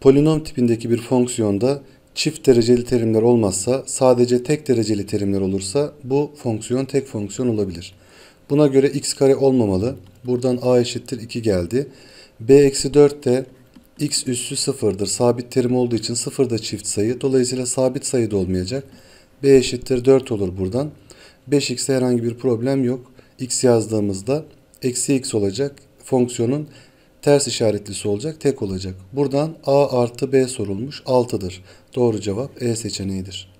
Polinom tipindeki bir fonksiyonda çift dereceli terimler olmazsa sadece tek dereceli terimler olursa bu fonksiyon tek fonksiyon olabilir. Buna göre x kare olmamalı. Buradan a eşittir 2 geldi. b eksi 4 de x üssü 0'dır. Sabit terim olduğu için 0 da çift sayı. Dolayısıyla sabit sayı da olmayacak. b eşittir 4 olur buradan. 5x'te herhangi bir problem yok. x yazdığımızda eksi x olacak. Fonksiyonun Ters işaretlisi olacak, tek olacak. Buradan A artı B sorulmuş, 6'dır. Doğru cevap E seçeneğidir.